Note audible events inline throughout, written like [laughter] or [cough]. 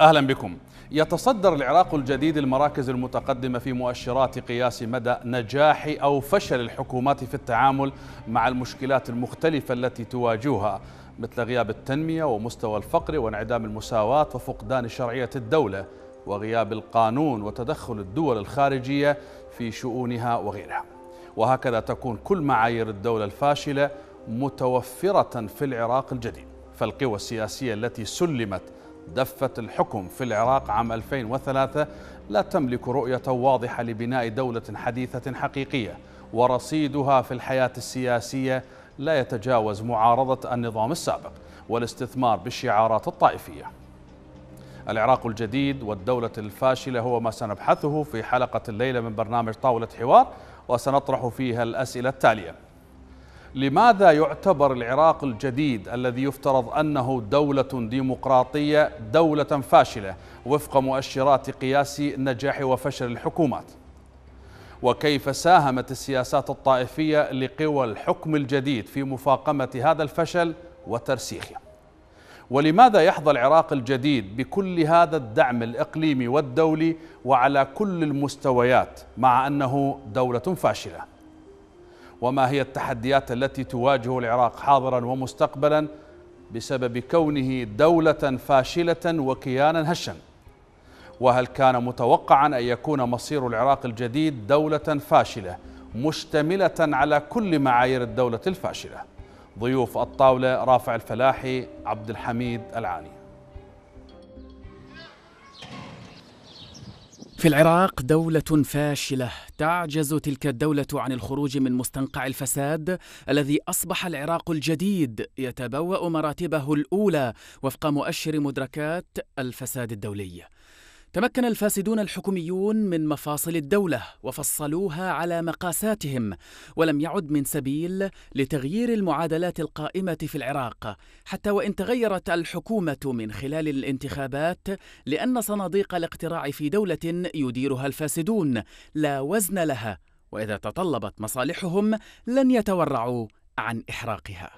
أهلا بكم يتصدر العراق الجديد المراكز المتقدمة في مؤشرات قياس مدى نجاح أو فشل الحكومات في التعامل مع المشكلات المختلفة التي تواجهها مثل غياب التنمية ومستوى الفقر وانعدام المساواة وفقدان شرعية الدولة وغياب القانون وتدخل الدول الخارجية في شؤونها وغيرها وهكذا تكون كل معايير الدولة الفاشلة متوفرة في العراق الجديد فالقوى السياسية التي سلمت دفة الحكم في العراق عام 2003 لا تملك رؤية واضحة لبناء دولة حديثة حقيقية ورصيدها في الحياة السياسية لا يتجاوز معارضة النظام السابق والاستثمار بالشعارات الطائفية العراق الجديد والدولة الفاشلة هو ما سنبحثه في حلقة الليلة من برنامج طاولة حوار وسنطرح فيها الأسئلة التالية لماذا يعتبر العراق الجديد الذي يفترض أنه دولة ديمقراطية دولة فاشلة وفق مؤشرات قياس نجاح وفشل الحكومات وكيف ساهمت السياسات الطائفية لقوى الحكم الجديد في مفاقمة هذا الفشل وترسيخه ولماذا يحظى العراق الجديد بكل هذا الدعم الإقليمي والدولي وعلى كل المستويات مع أنه دولة فاشلة وما هي التحديات التي تواجه العراق حاضرا ومستقبلا بسبب كونه دولة فاشلة وكيانا هشا وهل كان متوقعا أن يكون مصير العراق الجديد دولة فاشلة مشتملة على كل معايير الدولة الفاشلة ضيوف الطاولة رافع الفلاحي عبد الحميد العاني في العراق دولة فاشلة، تعجز تلك الدولة عن الخروج من مستنقع الفساد الذي أصبح العراق الجديد يتبوأ مراتبه الأولى وفق مؤشر مدركات الفساد الدولي. تمكن الفاسدون الحكوميون من مفاصل الدولة وفصلوها على مقاساتهم ولم يعد من سبيل لتغيير المعادلات القائمة في العراق حتى وإن تغيرت الحكومة من خلال الانتخابات لأن صناديق الاقتراع في دولة يديرها الفاسدون لا وزن لها وإذا تطلبت مصالحهم لن يتورعوا عن إحراقها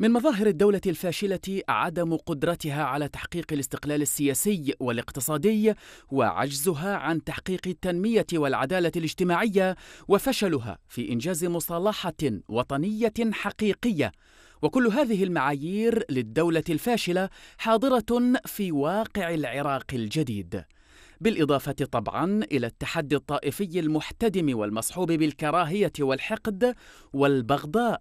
من مظاهر الدولة الفاشلة عدم قدرتها على تحقيق الاستقلال السياسي والاقتصادي وعجزها عن تحقيق التنمية والعدالة الاجتماعية وفشلها في إنجاز مصالحة وطنية حقيقية وكل هذه المعايير للدولة الفاشلة حاضرة في واقع العراق الجديد بالإضافة طبعا إلى التحدي الطائفي المحتدم والمصحوب بالكراهية والحقد والبغضاء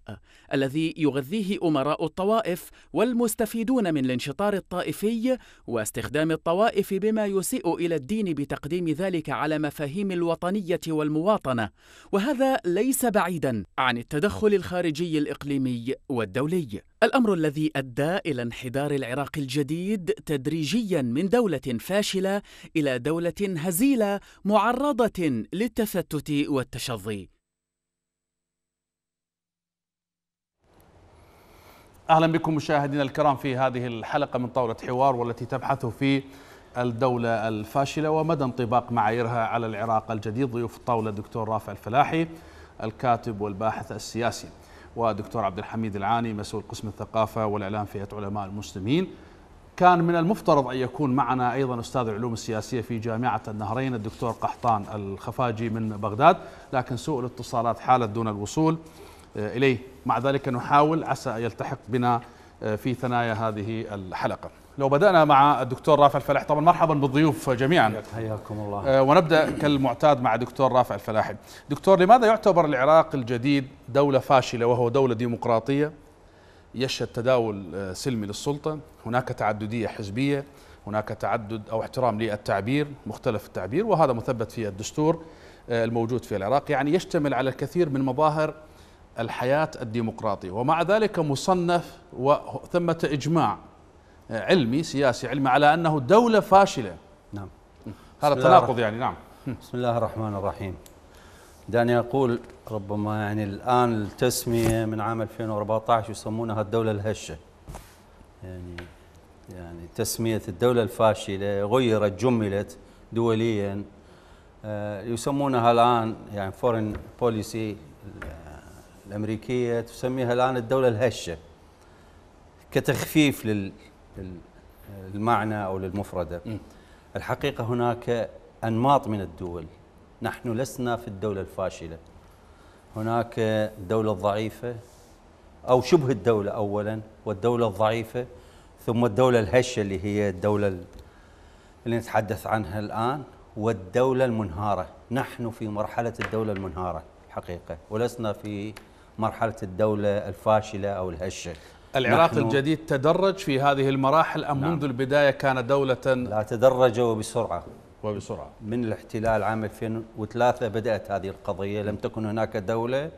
الذي يغذيه أمراء الطوائف والمستفيدون من الانشطار الطائفي واستخدام الطوائف بما يسيء إلى الدين بتقديم ذلك على مفاهيم الوطنية والمواطنة وهذا ليس بعيدا عن التدخل الخارجي الإقليمي والدولي الأمر الذي أدى إلى انحدار العراق الجديد تدريجيا من دولة فاشلة إلى دولة هزيلة معرضة للتفتت والتشظي. أهلا بكم مشاهدينا الكرام في هذه الحلقة من طاولة حوار والتي تبحث في الدولة الفاشلة ومدى انطباق معاييرها على العراق الجديد ضيوف الطاولة الدكتور رافع الفلاحي الكاتب والباحث السياسي ودكتور عبد الحميد العاني مسؤول قسم الثقافة والإعلام في هيئة علماء المسلمين كان من المفترض أن يكون معنا أيضا أستاذ العلوم السياسية في جامعة النهرين الدكتور قحطان الخفاجي من بغداد لكن سوء الاتصالات حالت دون الوصول آه، إليه مع ذلك نحاول عسى يلتحق بنا آه، في ثنايا هذه الحلقة لو بدأنا مع الدكتور رافع الفلاح طبعا مرحبا بالضيوف جميعا حياكم الله آه، ونبدأ كالمعتاد مع الدكتور رافع الفلاحي دكتور لماذا يعتبر العراق الجديد دولة فاشلة وهو دولة ديمقراطية يشهد تداول آه، سلمي للسلطة هناك تعددية حزبية هناك تعدد أو احترام للتعبير مختلف التعبير وهذا مثبت في الدستور آه، الموجود في العراق يعني يشتمل على الكثير من مظاهر الحياة الديمقراطية ومع ذلك مصنف وثمة إجماع علمي سياسي علمي على أنه دولة فاشلة نعم هذا التناقض يعني نعم بسم الله الرحمن الرحيم دعني أقول ربما يعني الآن التسمية من عام 2014 يسمونها الدولة الهشة يعني يعني تسمية الدولة الفاشلة غيرت جملت دوليا آه، يسمونها الآن يعني فورين بوليسي الأمريكية تسميها الآن الدولة الهشة كتخفيف لل للمعنى أو للمفردة الحقيقة هناك أنماط من الدول نحن لسنا في الدولة الفاشلة هناك الدولة الضعيفة أو شبه الدولة أولا والدولة الضعيفة ثم الدولة الهشة اللي هي الدولة اللي نتحدث عنها الآن والدولة المنهارة نحن في مرحلة الدولة المنهارة حقيقة ولسنا في مرحلة الدولة الفاشلة أو الهشة العراق الجديد تدرج في هذه المراحل أم نعم. منذ البداية كان دولة لا تدرج وبسرعة وبسرعة من الاحتلال عام 2003 بدأت هذه القضية لم تكن هناك دولة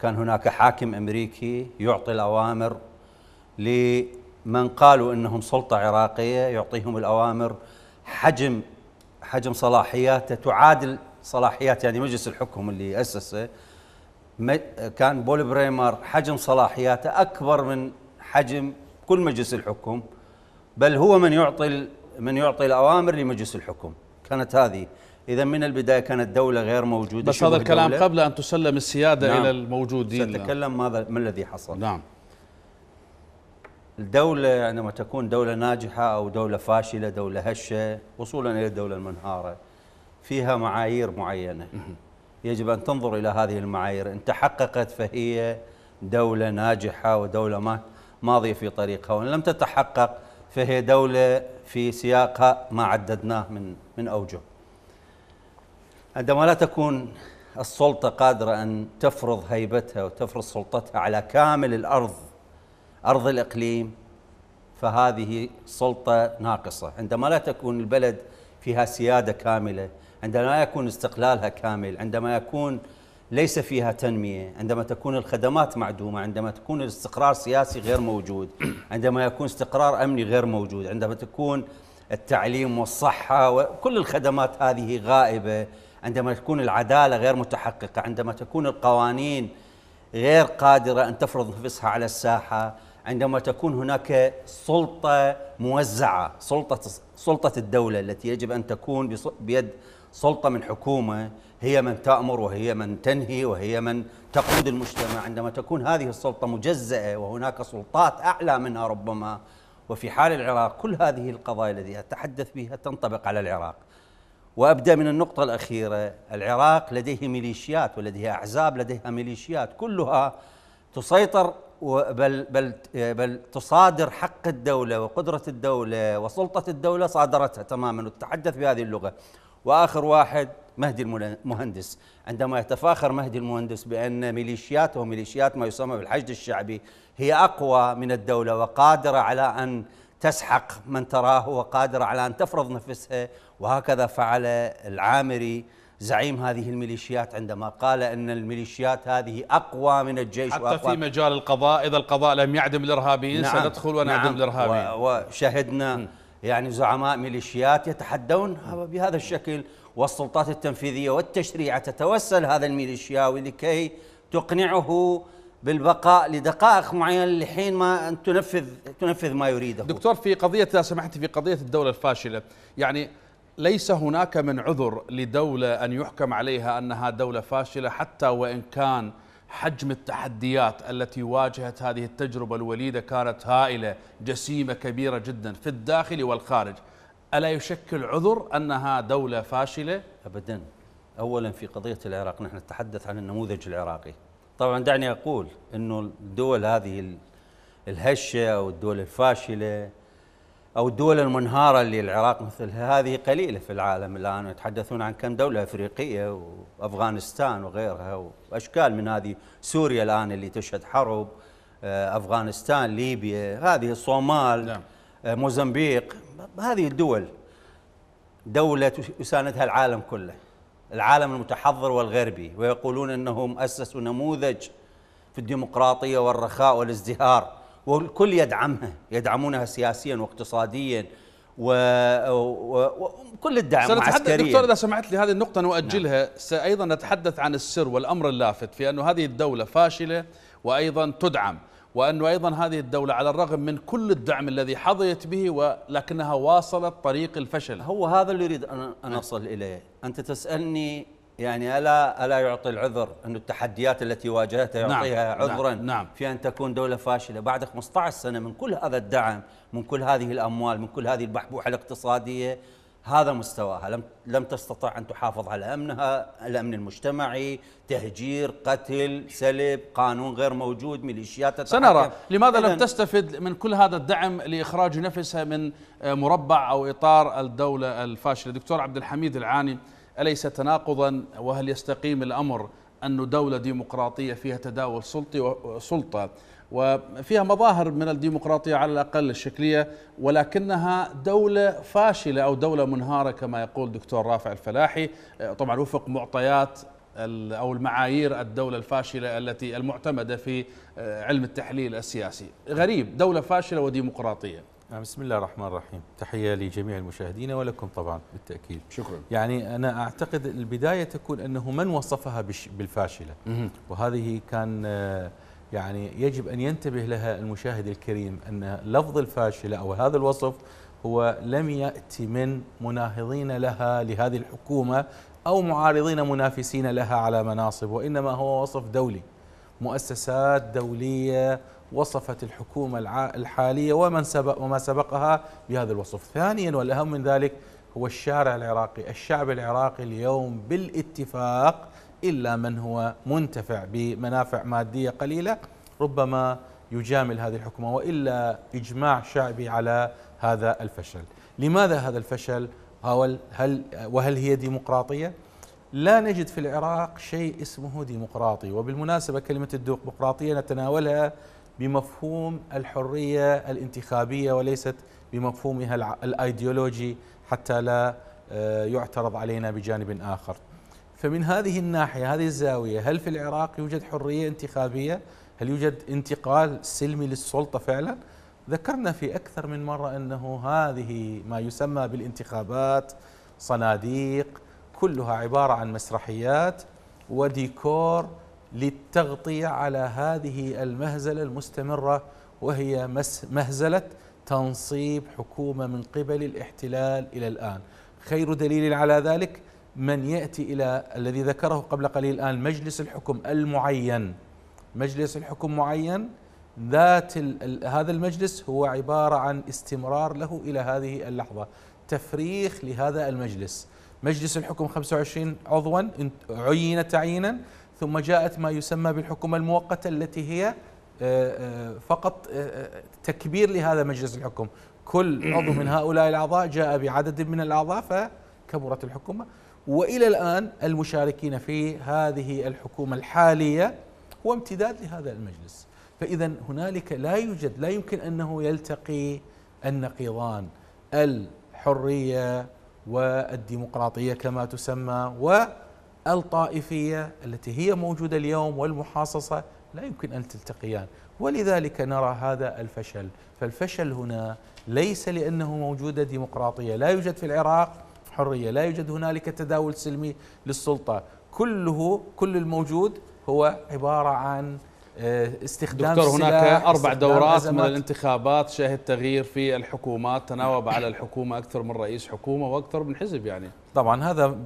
كان هناك حاكم أمريكي يعطي الأوامر لمن قالوا أنهم سلطة عراقية يعطيهم الأوامر حجم حجم صلاحياته تعادل صلاحيات يعني مجلس الحكم اللي أسسه كان بول بريمر حجم صلاحياته اكبر من حجم كل مجلس الحكم بل هو من يعطي من يعطي الاوامر لمجلس الحكم كانت هذه اذا من البدايه كانت دوله غير موجوده بس هذا الكلام دولة. قبل ان تسلم السياده نعم. الى الموجودين سأتكلم ماذا ما الذي حصل نعم الدولة عندما تكون دولة ناجحة أو دولة فاشلة دولة هشة وصولا إلى الدولة المنهارة فيها معايير معينة يجب أن تنظر إلى هذه المعايير إن تحققت فهي دولة ناجحة ودولة ماضية في طريقها وإن لم تتحقق فهي دولة في سياقها ما عددناه من من أوجه عندما لا تكون السلطة قادرة أن تفرض هيبتها وتفرض سلطتها على كامل الأرض أرض الإقليم فهذه سلطة ناقصة عندما لا تكون البلد فيها سيادة كاملة عندما لا يكون استقلالها كامل عندما يكون ليس فيها تنمية عندما تكون الخدمات معدومة عندما تكون الاستقرار سياسي غير موجود [clears throat] عندما يكون استقرار أمني غير موجود عندما تكون التعليم والصحة وكل الخدمات هذه غائبة عندما تكون العدالة غير متحققة عندما تكون القوانين غير قادرة أن تفرض نفسها على الساحة عندما تكون هناك سلطة موزعة سلطة, سلطة الدولة التي يجب أن تكون بيد سلطة من حكومة هي من تأمر وهي من تنهي وهي من تقود المجتمع عندما تكون هذه السلطة مجزأة وهناك سلطات أعلى منها ربما وفي حال العراق كل هذه القضايا التي أتحدث بها تنطبق على العراق وأبدأ من النقطة الأخيرة العراق لديه ميليشيات ولديه أحزاب لديها ميليشيات كلها تسيطر بل, بل, بل تصادر حق الدولة وقدرة الدولة وسلطة الدولة صادرتها تماما وتتحدث بهذه اللغة واخر واحد مهدي المهندس عندما يتفاخر مهدي المهندس بأن ميليشياته ميليشيات ما يسمى بالحشد الشعبي هي أقوى من الدولة وقادرة على أن تسحق من تراه وقادرة على أن تفرض نفسها وهكذا فعل العامري زعيم هذه الميليشيات عندما قال ان الميليشيات هذه اقوى من الجيش حتى في مجال القضاء اذا القضاء لم يعدم الارهابيين نعم سندخل ونعدم نعم الارهابيين وشهدنا يعني زعماء ميليشيات يتحدون بهذا الشكل والسلطات التنفيذية والتشريع تتوسل هذا الميليشياوي لكي تقنعه بالبقاء لدقائق معينة لحين ما تنفذ تنفذ ما يريده دكتور في قضية إذا سمحت في قضية الدولة الفاشلة يعني ليس هناك من عذر لدولة أن يحكم عليها أنها دولة فاشلة حتى وإن كان حجم التحديات التي واجهت هذه التجربة الوليدة كانت هائلة جسيمة كبيرة جدا في الداخل والخارج ألا يشكل عذر أنها دولة فاشلة؟ أبدا أولا في قضية العراق نحن نتحدث عن النموذج العراقي طبعا دعني أقول أنه الدول هذه الهشة والدول الفاشلة او الدول المنهاره اللي العراق مثل هذه قليله في العالم الان يتحدثون عن كم دوله افريقيه وافغانستان وغيرها واشكال من هذه سوريا الان اللي تشهد حرب آه، افغانستان ليبيا هذه الصومال نعم. آه، موزمبيق هذه الدول دوله يساندها العالم كله العالم المتحضر والغربي ويقولون انهم اسسوا نموذج في الديمقراطيه والرخاء والازدهار والكل يدعمها يدعمونها سياسيا واقتصاديا وكل الدعم سنتحدث دكتور اذا سمحت لي هذه النقطه نؤجلها نعم. سايضا نتحدث عن السر والامر اللافت في انه هذه الدوله فاشله وايضا تدعم وانه ايضا هذه الدوله على الرغم من كل الدعم الذي حظيت به ولكنها واصلت طريق الفشل هو هذا اللي اريد ان اصل اليه انت تسالني يعني ألا ألا يعطي العذر أن التحديات التي واجهتها نعم، يعطيها نعم عذرا نعم, نعم في أن تكون دولة فاشلة بعد 15 سنة من كل هذا الدعم من كل هذه الأموال من كل هذه البحبوحة الاقتصادية هذا مستواها لم لم تستطع أن تحافظ على أمنها الأمن المجتمعي تهجير قتل سلب قانون غير موجود ميليشيات سنرى لماذا لم تستفد من كل هذا الدعم لإخراج نفسها من آه، مربع أو إطار الدولة الفاشلة دكتور عبد الحميد العاني أليس تناقضا وهل يستقيم الأمر أن دولة ديمقراطية فيها تداول سلطي سلطة وفيها مظاهر من الديمقراطية على الأقل الشكلية ولكنها دولة فاشلة أو دولة منهارة كما يقول دكتور رافع الفلاحي طبعا وفق معطيات أو المعايير الدولة الفاشلة التي المعتمدة في آه، علم التحليل السياسي غريب دولة فاشلة وديمقراطية آه، بسم الله الرحمن الرحيم تحية لجميع المشاهدين ولكم طبعا بالتأكيد شكرا يعني أنا أعتقد البداية تكون أنه من وصفها بالفاشلة وهذه كان آه، يعني يجب أن ينتبه لها المشاهد الكريم أن لفظ الفاشلة أو هذا الوصف هو لم يأتي من مناهضين لها لهذه الحكومة أو معارضين منافسين لها على مناصب وإنما هو وصف دولي مؤسسات دولية وصفت الحكومة الحالية ومن سبق وما سبقها بهذا الوصف ثانيا والأهم من ذلك هو الشارع العراقي الشعب العراقي اليوم بالاتفاق إلا من هو منتفع بمنافع مادية قليلة ربما يجامل هذه الحكومة وإلا إجماع شعبي على هذا الفشل لماذا هذا الفشل هل وهل هي ديمقراطية لا نجد في العراق شيء اسمه ديمقراطي وبالمناسبة كلمة الديمقراطية نتناولها بمفهوم الحريه الانتخابيه وليست بمفهومها الايديولوجي حتى لا آه، يعترض علينا بجانب اخر. فمن هذه الناحيه هذه الزاويه هل في العراق يوجد حريه انتخابيه؟ هل يوجد انتقال سلمي للسلطه فعلا؟ ذكرنا في اكثر من مره انه هذه ما يسمى بالانتخابات صناديق كلها عباره عن مسرحيات وديكور للتغطيه على هذه المهزله المستمره وهي مهزله تنصيب حكومه من قبل الاحتلال الى الان. خير دليل على ذلك من ياتي الى الذي ذكره قبل قليل الان مجلس الحكم المعين. مجلس الحكم معين ذات هذا المجلس هو عباره عن استمرار له الى هذه اللحظه، تفريخ لهذا المجلس. مجلس الحكم 25 عضوا عين تعيينا ثم جاءت ما يسمى بالحكومة المؤقتة التي هي آه، آه، فقط آه، تكبير لهذا مجلس الحكم كل عضو من هؤلاء الأعضاء جاء بعدد من الأعضاء فكبرت الحكومة وإلى الآن المشاركين في هذه الحكومة الحالية هو امتداد لهذا المجلس فإذا هنالك لا يوجد لا يمكن أنه يلتقي النقيضان الحرية والديمقراطية كما تسمى و الطائفية التي هي موجودة اليوم والمحاصصة لا يمكن أن تلتقيان ولذلك نرى هذا الفشل فالفشل هنا ليس لأنه موجودة ديمقراطية لا يوجد في العراق حرية لا يوجد هنالك تداول سلمي للسلطة كله كل الموجود هو عبارة عن آه، استخدام دكتور هناك أربع دورات من الانتخابات شهد تغيير في الحكومات تناوب على الحكومة أكثر من رئيس حكومة وأكثر من حزب يعني طبعا هذا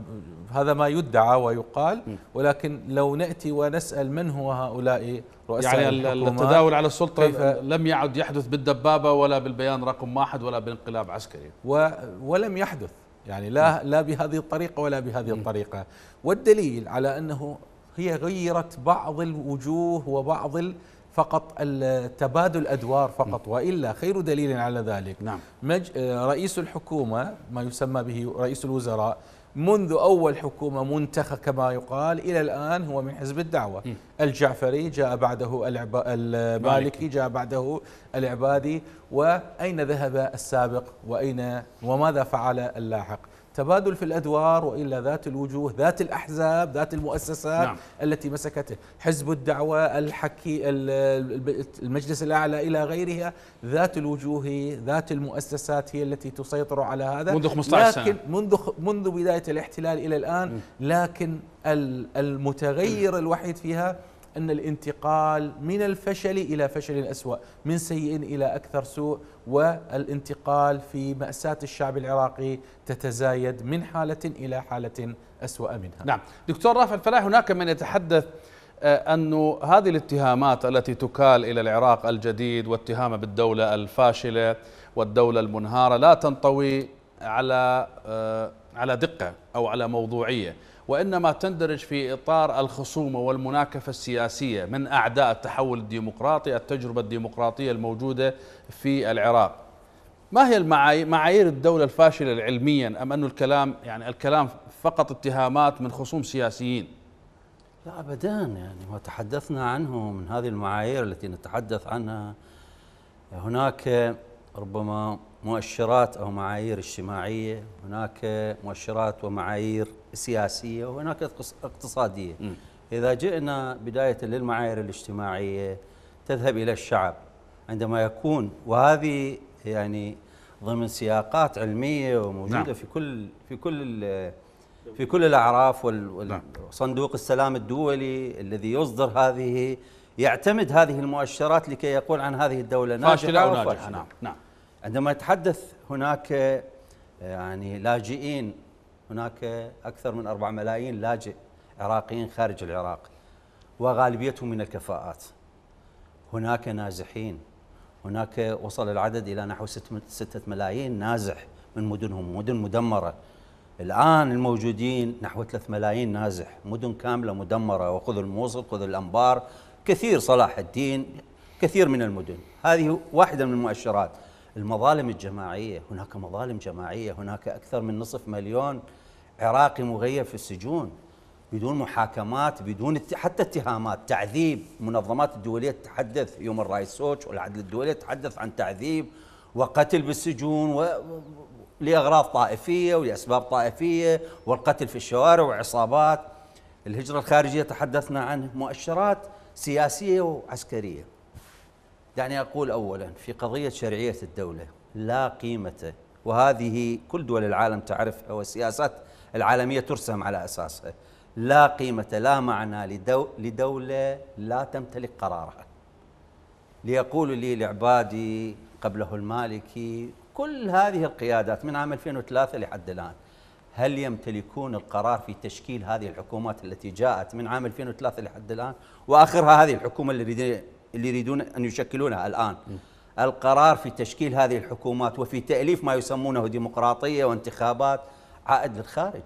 هذا ما يدعى ويقال ولكن لو نأتي ونسأل من هو هؤلاء رؤساء يعني التداول على السلطة لم يعد يحدث بالدبابة ولا بالبيان رقم واحد ولا بانقلاب عسكري و ولم يحدث يعني لا لا بهذه الطريقة ولا بهذه الطريقة والدليل على أنه هي غيرت بعض الوجوه وبعض فقط تبادل أدوار فقط نعم. وإلا خير دليل على ذلك نعم. مج... آه، رئيس الحكومة ما يسمى به رئيس الوزراء منذ أول حكومة منتخه كما يقال إلى الآن هو من حزب الدعوة م. الجعفري جاء بعده العب... المالكي جاء بعده العبادي وأين ذهب السابق وأين وماذا فعل اللاحق تبادل في الادوار والا ذات الوجوه، ذات الاحزاب، ذات المؤسسات نعم. التي مسكته، حزب الدعوه، الحكي المجلس الاعلى الى غيرها، ذات الوجوه، ذات المؤسسات هي التي تسيطر على هذا منذ 15 لكن سنه منذ منذ بدايه الاحتلال الى الان، لكن المتغير الوحيد فيها أن الانتقال من الفشل إلى فشل أسوأ من سيء إلى أكثر سوء والانتقال في مأساة الشعب العراقي تتزايد من حالة إلى حالة أسوأ منها نعم دكتور رافع الفلاح هناك من يتحدث آه، أن هذه الاتهامات التي تكال إلى العراق الجديد واتهامه بالدولة الفاشلة والدولة المنهارة لا تنطوي على آه، على دقة أو على موضوعية وإنما تندرج في إطار الخصومة والمناكفة السياسية من أعداء التحول الديمقراطي التجربة الديمقراطية الموجودة في العراق ما هي معايير الدولة الفاشلة علميا أم أن الكلام يعني الكلام فقط اتهامات من خصوم سياسيين لا أبدا يعني ما تحدثنا عنه من هذه المعايير التي نتحدث عنها هناك ربما مؤشرات أو معايير اجتماعية هناك مؤشرات ومعايير سياسية وهناك اقتصادية م. إذا جئنا بداية للمعايير الاجتماعية تذهب إلى الشعب عندما يكون وهذه يعني ضمن سياقات علمية وموجودة نعم. في كل في كل في كل الأعراف وصندوق نعم. السلام الدولي الذي يصدر هذه يعتمد هذه المؤشرات لكي يقول عن هذه الدولة ناجحة أو ناجحة نعم نعم عندما يتحدث هناك يعني لاجئين هناك أكثر من 4 ملايين لاجئ عراقيين خارج العراق وغالبيتهم من الكفاءات هناك نازحين هناك وصل العدد إلى نحو 6 ملايين نازح من مدنهم مدن مدمرة الآن الموجودين نحو 3 ملايين نازح مدن كاملة مدمرة وخذ الموصل خذ الأنبار كثير صلاح الدين كثير من المدن هذه واحدة من المؤشرات المظالم الجماعية هناك مظالم جماعية هناك أكثر من نصف مليون عراقي مغيب في السجون بدون محاكمات بدون حتى اتهامات تعذيب منظمات الدولية تتحدث يوم الرئيس سوتش والعدل الدولي تتحدث عن تعذيب وقتل بالسجون و... لأغراض طائفية ولأسباب طائفية والقتل في الشوارع وعصابات الهجرة الخارجية تحدثنا عنه مؤشرات سياسية وعسكرية دعني أقول أولا في قضية شرعية الدولة لا قيمة وهذه كل دول العالم تعرف أو السياسات العالمية ترسم على أساسها لا قيمة لا معنى لدو لدولة لا تمتلك قرارها ليقول لي لعبادي قبله المالكي كل هذه القيادات من عام 2003 لحد الآن هل يمتلكون القرار في تشكيل هذه الحكومات التي جاءت من عام 2003 لحد الآن وآخرها هذه الحكومة اللي اللي يريدون أن يشكلونها الآن القرار في تشكيل هذه الحكومات وفي تأليف ما يسمونه ديمقراطية وانتخابات عائد للخارج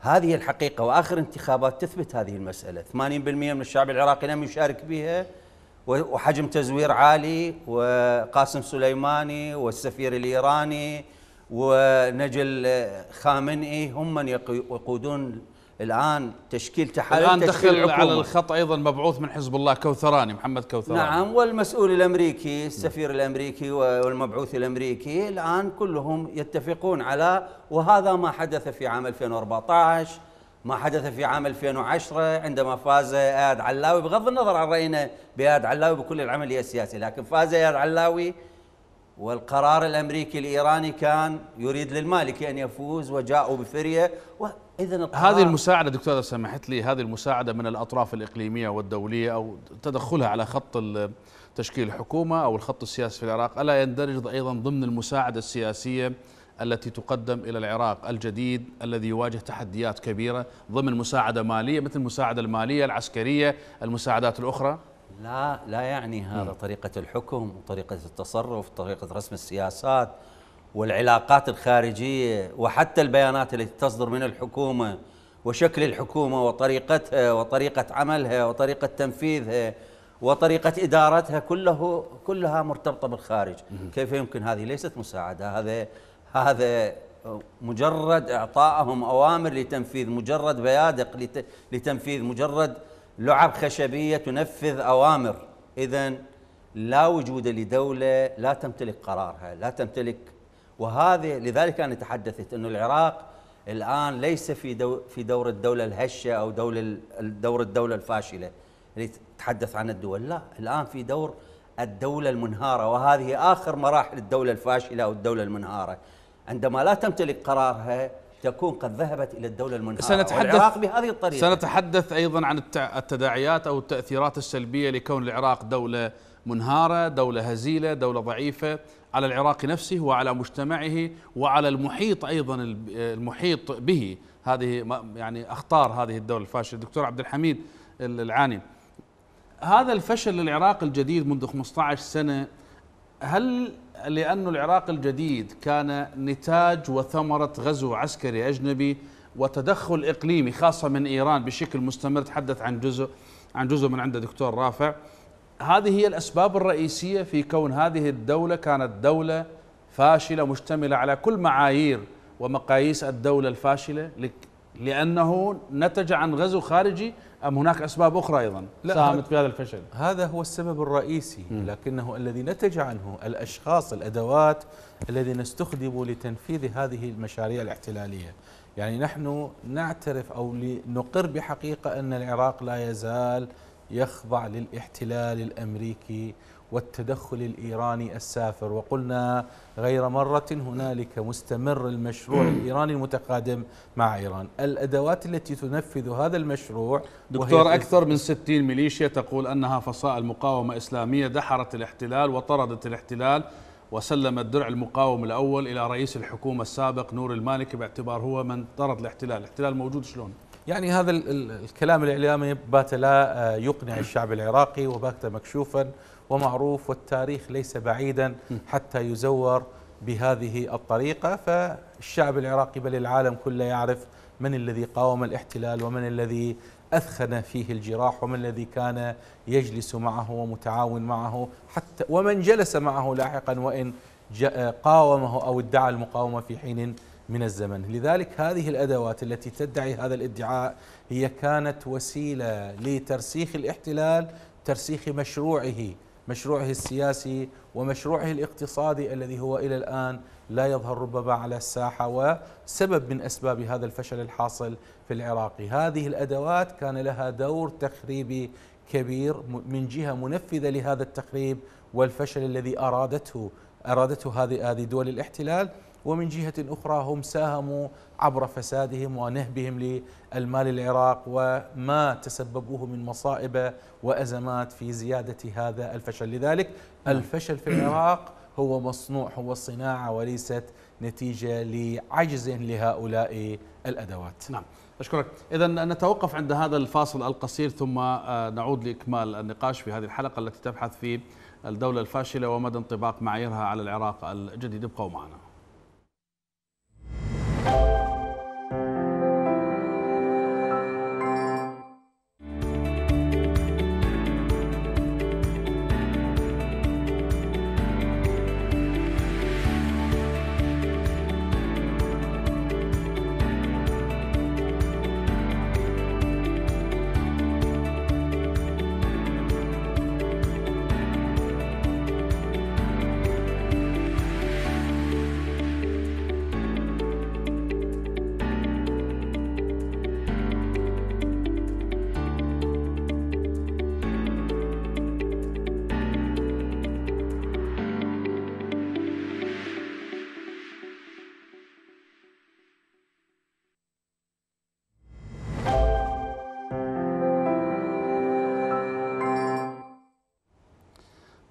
هذه الحقيقة وآخر انتخابات تثبت هذه المسألة 80% من الشعب العراقي لم يشارك بها وحجم تزوير عالي وقاسم سليماني والسفير الإيراني ونجل خامنئي هم من يقودون الان تشكيل تحالف الان تشكيل دخل الحكومة. على الخط ايضا مبعوث من حزب الله كوثراني محمد كوثراني نعم والمسؤول الامريكي السفير الامريكي والمبعوث الامريكي الان كلهم يتفقون على وهذا ما حدث في عام 2014 ما حدث في عام 2010 عندما فاز اياد علاوي بغض النظر عن راينا باياد علاوي بكل العمليه السياسيه لكن فاز اياد علاوي والقرار الامريكي الايراني كان يريد للمالكي ان يفوز وجاءوا بفريه إذا هذه المساعدة دكتور إذا سمحت لي هذه المساعدة من الأطراف الإقليمية والدولية أو تدخلها على خط تشكيل الحكومة أو الخط السياسي في العراق ألا يندرج أيضا ضمن المساعدة السياسية التي تقدم إلى العراق الجديد الذي يواجه تحديات كبيرة ضمن مساعدة مالية مثل المساعدة المالية العسكرية المساعدات الأخرى لا لا يعني هذا م. نعم. طريقة الحكم وطريقة التصرف طريقة رسم السياسات والعلاقات الخارجية وحتى البيانات التي تصدر من الحكومة وشكل الحكومة وطريقتها وطريقة عملها وطريقة تنفيذها وطريقة إدارتها كله كلها مرتبطة بالخارج كيف يمكن هذه ليست مساعدة هذا هذا مجرد إعطائهم أوامر لتنفيذ مجرد بيادق لتنفيذ مجرد لعب خشبية تنفذ أوامر إذا لا وجود لدولة لا تمتلك قرارها لا تمتلك وهذا لذلك انا تحدثت انه العراق الان ليس في دو في دور الدوله الهشه او دور دور الدوله الفاشله اللي تتحدث عن الدول لا الان في دور الدوله المنهاره وهذه اخر مراحل الدوله الفاشله او الدوله المنهاره عندما لا تمتلك قرارها تكون قد ذهبت الى الدوله المنهاره سنتحدث والعراق بهذه الطريقه سنتحدث ايضا عن التداعيات او التاثيرات السلبيه لكون العراق دوله منهاره، دوله هزيله، دوله ضعيفه، على العراق نفسه وعلى مجتمعه وعلى المحيط ايضا المحيط به هذه يعني اخطار هذه الدوله الفاشله دكتور عبد الحميد العاني هذا الفشل للعراق الجديد منذ 15 سنه هل لأن العراق الجديد كان نتاج وثمرة غزو عسكري أجنبي وتدخل إقليمي خاصة من إيران بشكل مستمر تحدث عن جزء عن جزء من عند دكتور رافع هذه هي الأسباب الرئيسية في كون هذه الدولة كانت دولة فاشلة مشتملة على كل معايير ومقاييس الدولة الفاشلة لأنه نتج عن غزو خارجي أم هناك أسباب أخرى أيضا ساهمت في هذا الفشل هذا هو السبب الرئيسي لكنه الذي نتج عنه الأشخاص الأدوات الذين استخدموا لتنفيذ هذه المشاريع الاحتلالية يعني نحن نعترف أو نقر بحقيقة أن العراق لا يزال يخضع للاحتلال الامريكي والتدخل الايراني السافر وقلنا غير مره هنالك مستمر المشروع الايراني المتقادم مع ايران، الادوات التي تنفذ هذا المشروع دكتور اكثر من 60 ميليشيا تقول انها فصائل مقاومه اسلاميه دحرت الاحتلال وطردت الاحتلال وسلم الدرع المقاوم الاول الى رئيس الحكومه السابق نور المالكي باعتبار هو من طرد الاحتلال، الاحتلال موجود شلون؟ يعني هذا الكلام الاعلامي بات لا آه، يقنع الشعب العراقي وبات مكشوفا ومعروف والتاريخ ليس بعيدا حتى يزور بهذه الطريقه فالشعب العراقي بل العالم كله يعرف من الذي قاوم الاحتلال ومن الذي أثخن فيه الجراح ومن الذي كان يجلس معه ومتعاون معه حتى ومن جلس معه لاحقا وإن قاومه أو ادعى المقاومة في حين من الزمن لذلك هذه الأدوات التي تدعي هذا الادعاء هي كانت وسيلة لترسيخ الاحتلال ترسيخ مشروعه مشروعه السياسي ومشروعه الاقتصادي الذي هو الى الان لا يظهر ربما على الساحه وسبب من اسباب هذا الفشل الحاصل في العراق، هذه الادوات كان لها دور تخريبي كبير من جهه منفذه لهذا التخريب والفشل الذي ارادته ارادته هذه هذه دول الاحتلال ومن جهة أخرى هم ساهموا عبر فسادهم ونهبهم للمال العراق وما تسببوه من مصائب وأزمات في زيادة هذا الفشل لذلك الفشل في العراق هو مصنوع هو الصناعة وليست نتيجة لعجز لهؤلاء الأدوات نعم أشكرك إذا نتوقف عند هذا الفاصل القصير ثم آه، نعود لإكمال النقاش في هذه الحلقة التي تبحث في الدولة الفاشلة ومدى انطباق معاييرها على العراق الجديد ابقوا معنا Bye.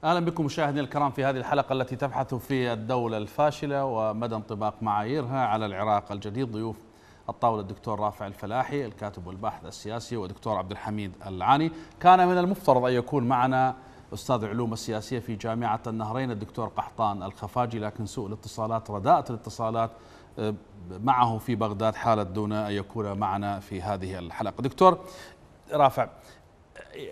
اهلا بكم مشاهدينا الكرام في هذه الحلقه التي تبحث في الدوله الفاشله ومدى انطباق معاييرها على العراق الجديد ضيوف الطاوله الدكتور رافع الفلاحي الكاتب والباحث السياسي ودكتور عبد الحميد العاني كان من المفترض ان يكون معنا استاذ علوم السياسيه في جامعه النهرين الدكتور قحطان الخفاجي لكن سوء الاتصالات رداءه الاتصالات آه، معه في بغداد حالت دون ان يكون معنا في هذه الحلقه دكتور رافع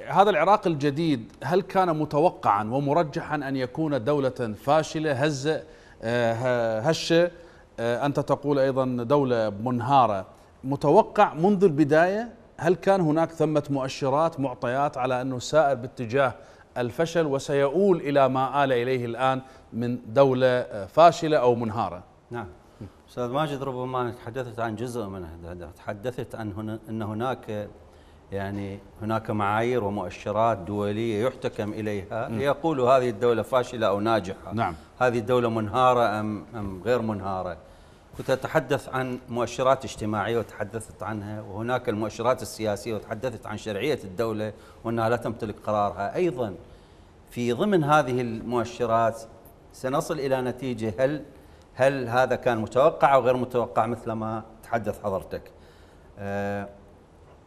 هذا العراق الجديد هل كان متوقعا ومرجحا أن يكون دولة فاشلة هزة آه، هشة آه، أنت تقول أيضا دولة منهارة متوقع منذ البداية هل كان هناك ثمة مؤشرات معطيات على أنه سائر باتجاه الفشل وسيؤول إلى ما آل إليه الآن من دولة آه، فاشلة أو منهارة نعم أستاذ ماجد ربما أنا تحدثت عن جزء من هذا تحدثت عن هنا أن هناك يعني هناك معايير ومؤشرات دولية يحتكم إليها ليقولوا هذه الدولة فاشلة أو ناجحة نعم. هذه الدولة منهارة أم, أم غير منهارة كنت أتحدث عن مؤشرات اجتماعية وتحدثت عنها وهناك المؤشرات السياسية وتحدثت عن شرعية الدولة وأنها لا تمتلك قرارها أيضا في ضمن هذه المؤشرات سنصل إلى نتيجة هل هل هذا كان متوقع أو غير متوقع مثل ما تحدث حضرتك أه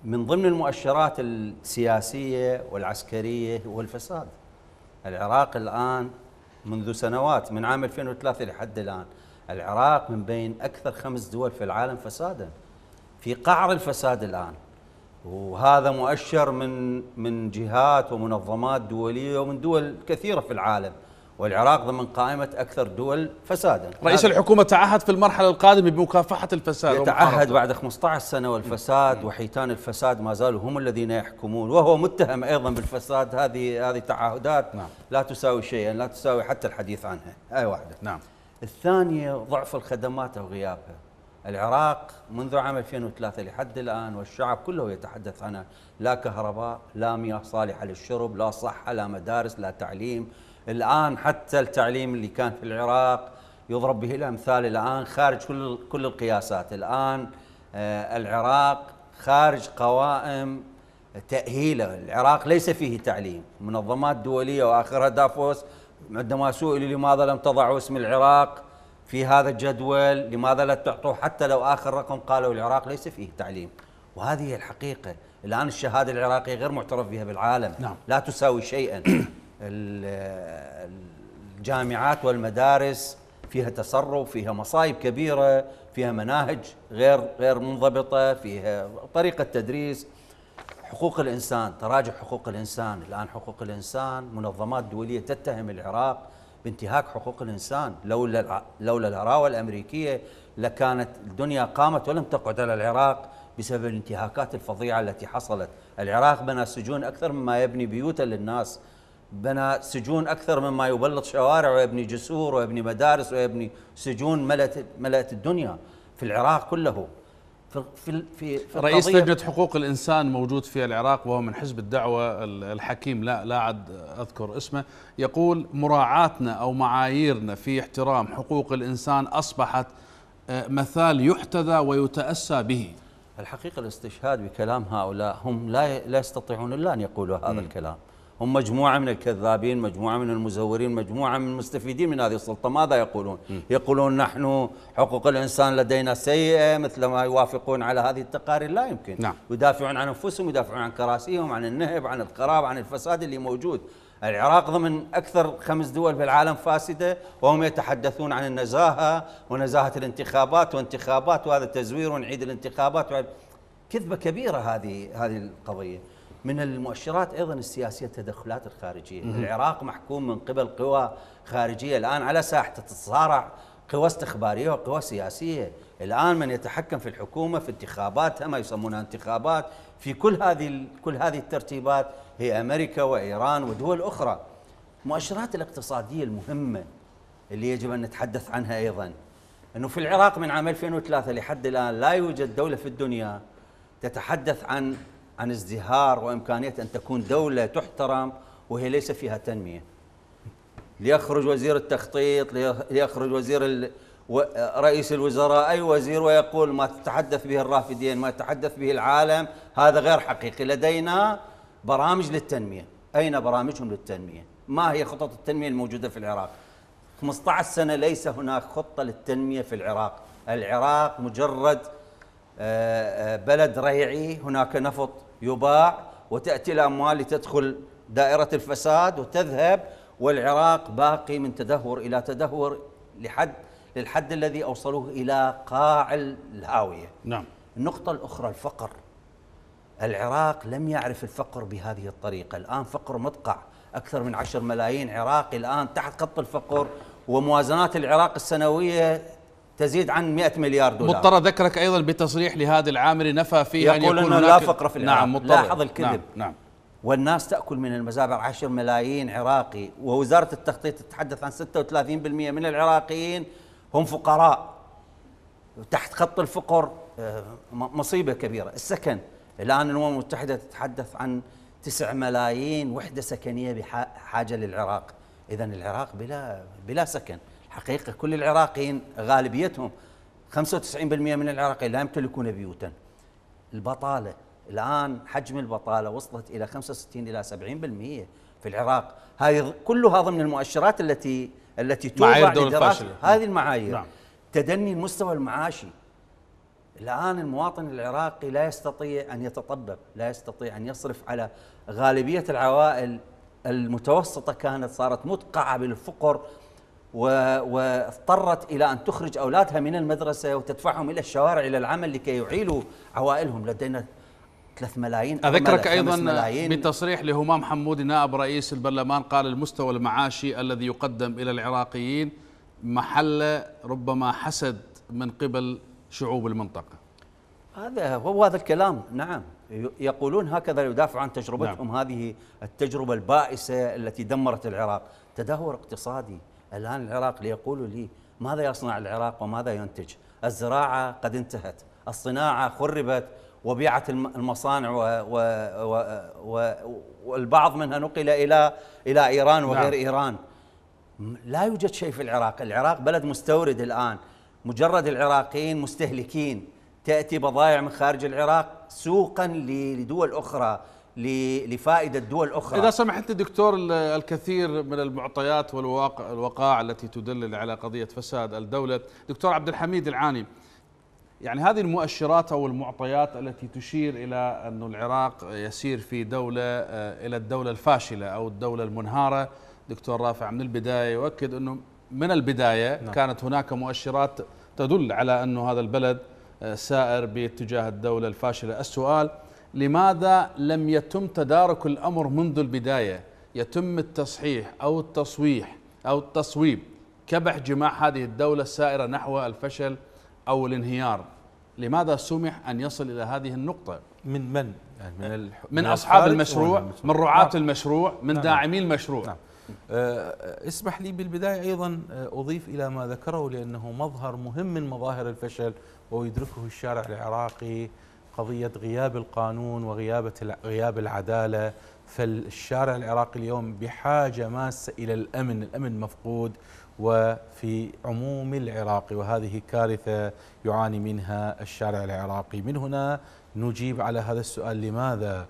من ضمن المؤشرات السياسية والعسكرية هو الفساد العراق الآن منذ سنوات من عام 2003 لحد الآن العراق من بين أكثر خمس دول في العالم فسادا في قعر الفساد الآن وهذا مؤشر من من جهات ومنظمات دولية ومن دول كثيرة في العالم والعراق ضمن قائمة أكثر دول فسادا رئيس الحكومة تعهد في المرحلة القادمة بمكافحة الفساد يتعهد بعد 15 سنة والفساد وحيتان الفساد ما زالوا هم الذين يحكمون وهو متهم أيضا بالفساد هذه هذه تعهدات نعم. لا تساوي شيئا لا تساوي حتى الحديث عنها أي واحدة نعم الثانية ضعف الخدمات أو غيابها العراق منذ عام 2003 لحد الآن والشعب كله يتحدث عنها لا كهرباء لا مياه صالحة للشرب لا صحة لا مدارس لا تعليم الآن حتى التعليم اللي كان في العراق يضرب به الأمثال الآن خارج كل كل القياسات الآن آه، العراق خارج قوائم تأهيله العراق ليس فيه تعليم منظمات دولية وآخرها دافوس عندما سئل لماذا لم تضعوا اسم العراق في هذا الجدول لماذا لا تعطوه حتى لو آخر رقم قالوا العراق ليس فيه تعليم وهذه الحقيقة الآن الشهادة العراقية غير معترف بها بالعالم نعم. لا تساوي شيئا الجامعات والمدارس فيها تصرف فيها مصايب كبيره فيها مناهج غير غير منضبطه فيها طريقه تدريس حقوق الانسان تراجع حقوق الانسان الان حقوق الانسان منظمات دوليه تتهم العراق بانتهاك حقوق الانسان لولا لولا الهراوه الامريكيه لكانت الدنيا قامت ولم تقعد على العراق بسبب الانتهاكات الفظيعه التي حصلت العراق بنى سجون اكثر مما يبني بيوتا للناس بنى سجون اكثر مما يبلط شوارع ويبني جسور ويبني مدارس ويبني سجون ملأت ملأت الدنيا في العراق كله في في في, رئيس لجنه حقوق الانسان موجود في العراق وهو من حزب الدعوه الحكيم لا لا عد اذكر اسمه يقول مراعاتنا او معاييرنا في احترام حقوق الانسان اصبحت آه، مثال يحتذى ويتاسى به الحقيقه الاستشهاد بكلام هؤلاء هم لا لا يستطيعون الا ان يقولوا هذا م. الكلام هم مجموعة من الكذابين مجموعة من المزورين مجموعة من المستفيدين من هذه السلطة ماذا يقولون م. يقولون نحن حقوق الإنسان لدينا سيئة مثل ما يوافقون على هذه التقارير لا يمكن نعم. يدافعون عن أنفسهم يدافعون عن كراسيهم عن النهب عن الخراب عن الفساد اللي موجود العراق ضمن أكثر خمس دول في العالم فاسدة وهم يتحدثون عن النزاهة ونزاهة الانتخابات وانتخابات وهذا تزوير ونعيد الانتخابات كذبة كبيرة هذه هذه القضية من المؤشرات ايضا السياسيه التدخلات الخارجيه، مم. العراق محكوم من قبل قوى خارجيه الان على ساحته تتصارع قوى استخباريه وقوى سياسيه، الان من يتحكم في الحكومه في انتخاباتها ما يسمونها انتخابات، في كل هذه كل هذه الترتيبات هي امريكا وايران ودول اخرى. المؤشرات الاقتصاديه المهمه اللي يجب ان نتحدث عنها ايضا انه في العراق من عام 2003 لحد الان لا يوجد دوله في الدنيا تتحدث عن عن ازدهار وإمكانية أن تكون دولة تحترم وهي ليس فيها تنمية ليخرج وزير التخطيط ليخرج وزير رئيس الوزراء أي وزير ويقول ما تتحدث به الرافدين ما يتحدث به العالم هذا غير حقيقي لدينا برامج للتنمية أين برامجهم للتنمية ما هي خطط التنمية الموجودة في العراق 15 سنة ليس هناك خطة للتنمية في العراق العراق مجرد آه، آه، بلد ريعي هناك نفط يباع وتأتي الأموال لتدخل دائرة الفساد وتذهب والعراق باقي من تدهور إلى تدهور لحد للحد الذي أوصلوه إلى قاع الهاوية نعم النقطة الأخرى الفقر العراق لم يعرف الفقر بهذه الطريقة الآن فقر مدقع أكثر من عشر ملايين عراقي الآن تحت خط الفقر وموازنات العراق السنوية تزيد عن 100 مليار دولار مضطر ذكرك أيضا بتصريح لهذا العامر نفى فيه أن يقول أنه لا فقر في العراق نعم مضطر لاحظ الكذب نعم, نعم والناس تأكل من المزابر 10 ملايين عراقي ووزارة التخطيط تتحدث عن 36% من العراقيين هم فقراء تحت خط الفقر آه، مصيبة كبيرة السكن الآن الأمم المتحدة تتحدث عن 9 ملايين وحدة سكنية بحاجة للعراق إذا العراق بلا بلا سكن حقيقة كل العراقيين غالبيتهم 95% من العراقيين لا يمتلكون بيوتا البطالة الآن حجم البطالة وصلت إلى 65 إلى 70% في العراق هذه كلها ضمن المؤشرات التي التي توضع لدراسة هذه المعايير نعم. تدني المستوى المعاشي الآن المواطن العراقي لا يستطيع أن يتطبب لا يستطيع أن يصرف على غالبية العوائل المتوسطة كانت صارت مدقعة بالفقر واضطرت إلى أن تخرج أولادها من المدرسة وتدفعهم إلى الشوارع إلى العمل لكي يعيلوا عوائلهم لدينا 3 ملايين أذكرك أيضا ملايين بتصريح لهمام حمودي نائب رئيس البرلمان قال المستوى المعاشي الذي يقدم إلى العراقيين محل ربما حسد من قبل شعوب المنطقة هذا هو هذا الكلام نعم يقولون هكذا يدافع عن تجربتهم نعم. هذه التجربة البائسة التي دمرت العراق تدهور اقتصادي الآن العراق ليقولوا لي ماذا يصنع العراق وماذا ينتج الزراعة قد انتهت الصناعة خربت وبيعت المصانع و و و و والبعض منها نقل إلى إلى إيران وغير نعم. إيران لا يوجد شيء في العراق العراق بلد مستورد الآن مجرد العراقيين مستهلكين تأتي بضائع من خارج العراق سوقا لدول أخرى لفائده دول اخرى اذا سمحت دكتور الكثير من المعطيات والوقائع التي تدلل على قضيه فساد الدوله دكتور عبد الحميد العاني يعني هذه المؤشرات او المعطيات التي تشير الى أن العراق يسير في دوله آه، الى الدوله الفاشله او الدوله المنهاره دكتور رافع من البدايه يؤكد انه من البدايه نعم. كانت هناك مؤشرات تدل على انه هذا البلد آه، سائر باتجاه الدوله الفاشله السؤال لماذا لم يتم تدارك الأمر منذ البداية يتم التصحيح أو التصويح أو التصويب كبح جماح هذه الدولة السائرة نحو الفشل أو الانهيار لماذا سمح أن يصل إلى هذه النقطة من من؟ يعني من, أه، من, من أصحاب المشروع, المشروع من رعاة نعم. المشروع من نعم. داعمي المشروع نعم. أه اسمح لي بالبداية أيضا أه، أضيف إلى ما ذكره لأنه مظهر مهم من مظاهر الفشل ويدركه الشارع العراقي قضية غياب القانون وغياب غياب العدالة فالشارع العراقي اليوم بحاجة ماسة إلى الأمن الأمن مفقود وفي عموم العراق وهذه كارثة يعاني منها الشارع العراقي من هنا نجيب على هذا السؤال لماذا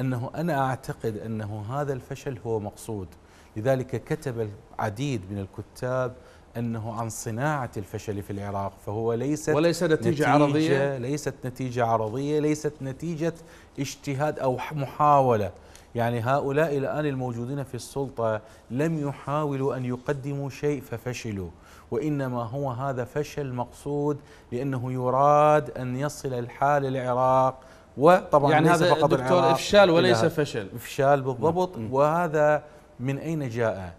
أنه أنا أعتقد أنه هذا الفشل هو مقصود لذلك كتب العديد من الكتاب أنه عن صناعة الفشل في العراق فهو ليست وليس نتيجة, نتيجة عرضية ليست نتيجة عرضية ليست نتيجة اجتهاد أو محاولة يعني هؤلاء الآن الموجودين في السلطة لم يحاولوا أن يقدموا شيء ففشلوا وإنما هو هذا فشل مقصود لأنه يراد أن يصل الحال العراق وطبعا يعني هذا فقط دكتور إفشال وليس فشل إفشال بالضبط نعم. وهذا من أين جاء؟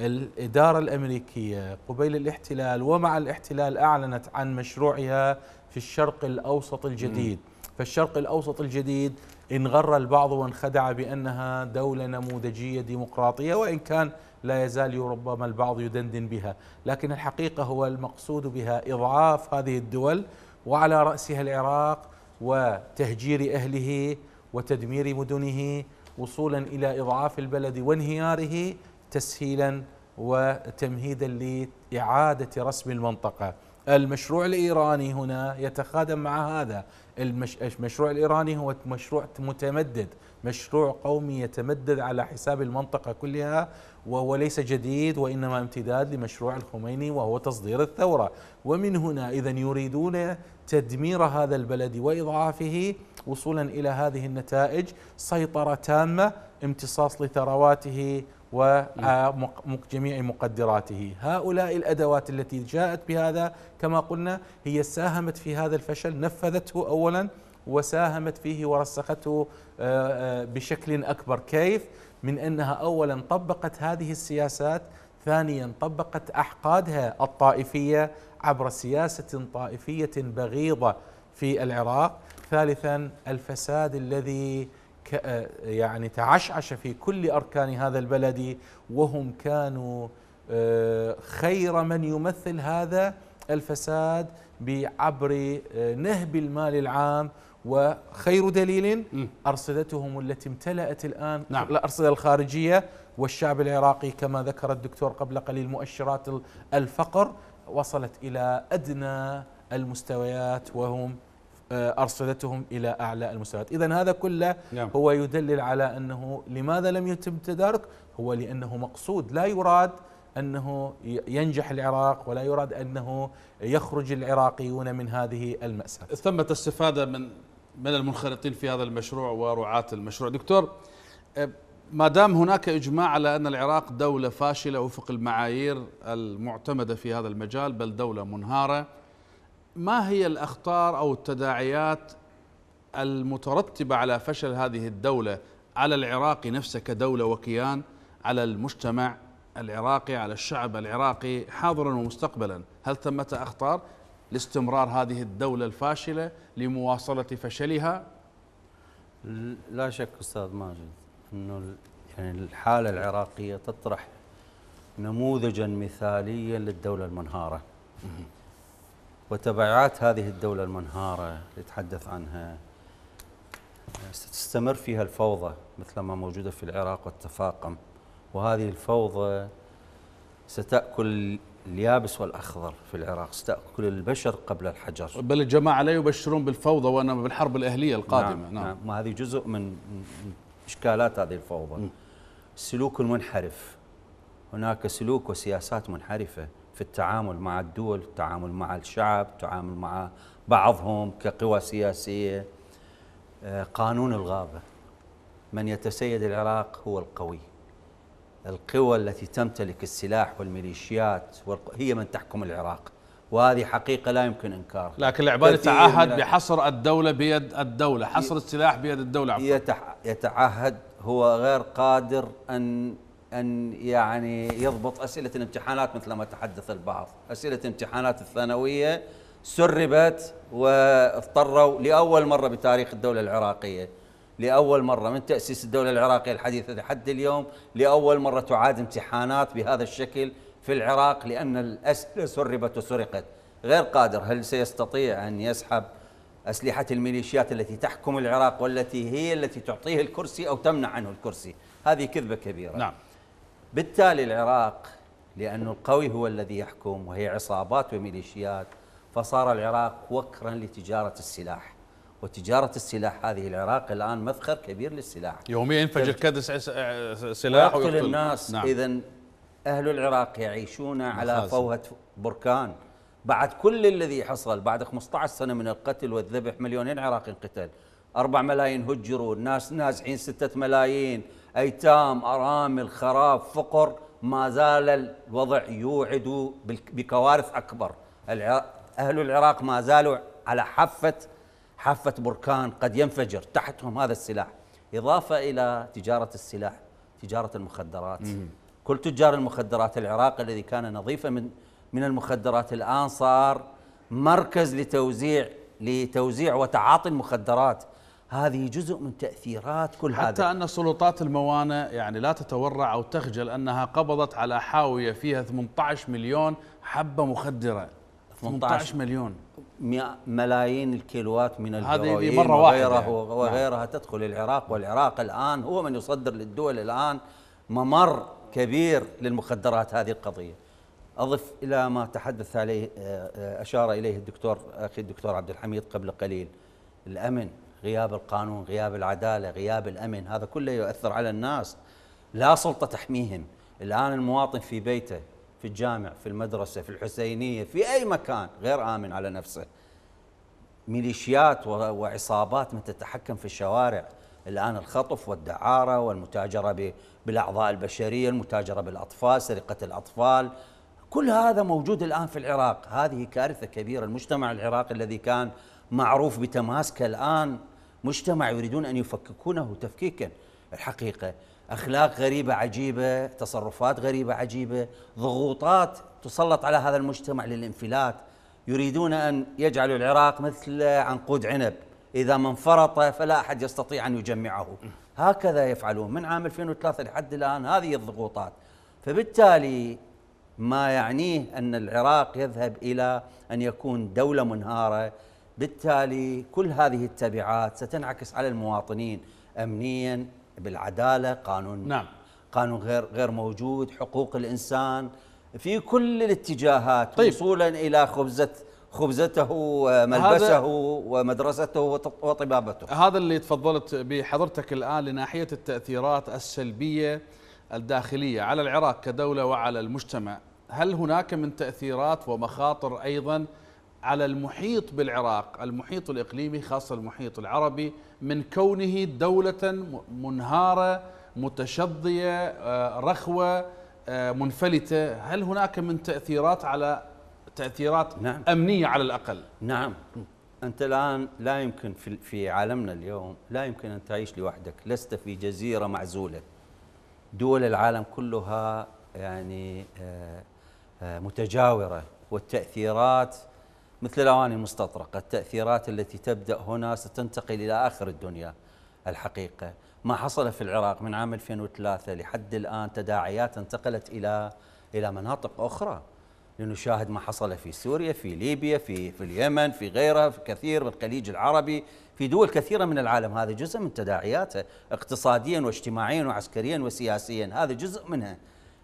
الإدارة الأمريكية قبيل الاحتلال ومع الاحتلال أعلنت عن مشروعها في الشرق الأوسط الجديد فالشرق الأوسط الجديد انغر البعض وانخدع بأنها دولة نموذجية ديمقراطية وإن كان لا يزال ربما البعض يدندن بها لكن الحقيقة هو المقصود بها إضعاف هذه الدول وعلى رأسها العراق وتهجير أهله وتدمير مدنه وصولا إلى إضعاف البلد وانهياره تسهيلا وتمهيدا لإعادة رسم المنطقة المشروع الإيراني هنا يتخادم مع هذا المشروع الإيراني هو مشروع متمدد مشروع قومي يتمدد على حساب المنطقة كلها وهو ليس جديد وإنما امتداد لمشروع الخميني وهو تصدير الثورة ومن هنا إذا يريدون تدمير هذا البلد وإضعافه وصولا إلى هذه النتائج سيطرة تامة امتصاص لثرواته وجميع مقدراته هؤلاء الأدوات التي جاءت بهذا كما قلنا هي ساهمت في هذا الفشل نفذته أولا وساهمت فيه ورسخته آه، آه، بشكل أكبر كيف؟ من أنها أولا طبقت هذه السياسات ثانيا طبقت أحقادها الطائفية عبر سياسة طائفية بغيضة في العراق ثالثا الفساد الذي يعني تعشعش في كل أركان هذا البلد وهم كانوا آه، خير من يمثل هذا الفساد بعبر آه، نهب المال العام وخير دليل أرصدتهم التي امتلأت الآن نعم. الأرصدة الخارجية والشعب العراقي كما ذكر الدكتور قبل قليل مؤشرات الفقر وصلت إلى أدنى المستويات وهم آه، أرصدتهم إلى أعلى المستويات إذا هذا كله نعم. هو يدلل على أنه لماذا لم يتم تدارك هو لأنه مقصود لا يراد أنه ينجح العراق ولا يراد أنه يخرج العراقيون من هذه المأساة ثمة استفادة من من المنخرطين في هذا المشروع ورعاة المشروع دكتور آه، ما دام هناك إجماع على أن العراق دولة فاشلة وفق المعايير المعتمدة في هذا المجال بل دولة منهارة ما هي الاخطار او التداعيات المترتبه على فشل هذه الدوله على العراق نفسه كدوله وكيان على المجتمع العراقي على الشعب العراقي حاضرا ومستقبلا هل ثمة أخطار لاستمرار هذه الدولة الفاشلة لمواصلة فشلها لا شك أستاذ ماجد أنه يعني الحالة العراقية تطرح نموذجا مثاليا للدولة المنهارة وتبعات هذه الدولة المنهارة اللي تحدث عنها ستستمر فيها الفوضى مثل ما موجودة في العراق والتفاقم وهذه الفوضى ستأكل اليابس والأخضر في العراق ستأكل البشر قبل الحجر بل الجماعة لا يبشرون بالفوضى وأنا بالحرب الأهلية القادمة نعم, نعم. نعم. هذه جزء من إشكالات هذه الفوضى م. السلوك المنحرف هناك سلوك وسياسات منحرفة في التعامل مع الدول التعامل مع الشعب التعامل مع بعضهم كقوى سياسية آه، قانون الغابة من يتسيد العراق هو القوي القوى التي تمتلك السلاح والميليشيات هي من تحكم العراق وهذه حقيقة لا يمكن إنكارها لكن العبادة تعهد بحصر الدولة بيد الدولة حصر السلاح بيد الدولة عفوا يتعهد هو غير قادر أن أن يعني يضبط أسئلة الامتحانات مثل ما تحدث البعض أسئلة الامتحانات الثانوية سربت واضطروا لأول مرة بتاريخ الدولة العراقية لأول مرة من تأسيس الدولة العراقية الحديثة لحد اليوم لأول مرة تعاد امتحانات بهذا الشكل في العراق لأن الأسئلة سربت وسرقت غير قادر هل سيستطيع أن يسحب أسلحة الميليشيات التي تحكم العراق والتي هي التي تعطيه الكرسي أو تمنع عنه الكرسي هذه كذبة كبيرة نعم بالتالي العراق لأن القوي هو الذي يحكم وهي عصابات وميليشيات فصار العراق وكرا لتجارة السلاح وتجارة السلاح هذه العراق الآن مذخر كبير للسلاح يوميا ينفجر كدس سلاح ويقتل الناس نعم. إذا أهل العراق يعيشون على فوهة بركان بعد كل الذي حصل بعد 15 سنة من القتل والذبح مليونين عراقي انقتل 4 ملايين هجروا الناس نازحين 6 ملايين أيتام أرامل خراب فقر ما زال الوضع يوعد بكوارث أكبر أهل العراق ما زالوا على حافة حافة بركان قد ينفجر تحتهم هذا السلاح إضافة إلى تجارة السلاح تجارة المخدرات كل تجار المخدرات العراق الذي كان نظيفا من من المخدرات الآن صار مركز لتوزيع لتوزيع وتعاطي المخدرات هذه جزء من تأثيرات كل حتى هذا حتى أن سلطات الموانئ يعني لا تتورع أو تخجل أنها قبضت على حاوية فيها 18 مليون حبة مخدرة 18 مليون ملايين الكيلوات من الهيروين مرة وغيره واحدة وغيرها يعني. نعم. تدخل العراق والعراق الآن هو من يصدر للدول الآن ممر كبير للمخدرات هذه القضية أضف إلى ما تحدث عليه آه، آه، أشار إليه الدكتور أخي الدكتور عبد الحميد قبل قليل الأمن غياب القانون غياب العدالة غياب الأمن هذا كله يؤثر على الناس لا سلطة تحميهم الآن المواطن في بيته في الجامع في المدرسة في الحسينية في أي مكان غير آمن على نفسه ميليشيات وعصابات من تتحكم في الشوارع الآن الخطف والدعارة والمتاجرة بالأعضاء البشرية المتاجرة بالأطفال سرقة الأطفال كل هذا موجود الآن في العراق هذه كارثة كبيرة المجتمع العراقي الذي كان معروف بتماسكه الآن مجتمع يريدون أن يفككونه تفكيكا الحقيقة أخلاق غريبة عجيبة تصرفات غريبة عجيبة ضغوطات تسلط على هذا المجتمع للانفلات يريدون أن يجعلوا العراق مثل عنقود عنب إذا من فرط فلا أحد يستطيع أن يجمعه هكذا يفعلون من عام 2003 لحد الآن هذه الضغوطات فبالتالي ما يعنيه أن العراق يذهب إلى أن يكون دولة منهارة بالتالي كل هذه التبعات ستنعكس على المواطنين امنيا بالعداله قانون نعم قانون غير غير موجود حقوق الانسان في كل الاتجاهات طيب. وصولا الى خبزه خبزته وملبسه ومدرسته وطبابته هذا اللي تفضلت بحضرتك الان لناحيه التاثيرات السلبيه الداخليه على العراق كدوله وعلى المجتمع هل هناك من تاثيرات ومخاطر ايضا على المحيط بالعراق المحيط الإقليمي خاصة المحيط العربي من كونه دولة منهارة متشظية آه، رخوة آه، منفلتة هل هناك من تأثيرات على تأثيرات نعم. أمنية على الأقل نعم أنت الآن لا يمكن في, في عالمنا اليوم لا يمكن أن تعيش لوحدك لست في جزيرة معزولة دول العالم كلها يعني آه، متجاورة والتأثيرات مثل الأواني المستطرقة التأثيرات التي تبدأ هنا ستنتقل إلى آخر الدنيا الحقيقة ما حصل في العراق من عام 2003 لحد الآن تداعيات انتقلت إلى إلى مناطق أخرى لنشاهد ما حصل في سوريا في ليبيا في في اليمن في غيرها في كثير من الخليج العربي في دول كثيرة من العالم هذا جزء من تداعياته اقتصاديا واجتماعيا وعسكريا وسياسيا هذا جزء منها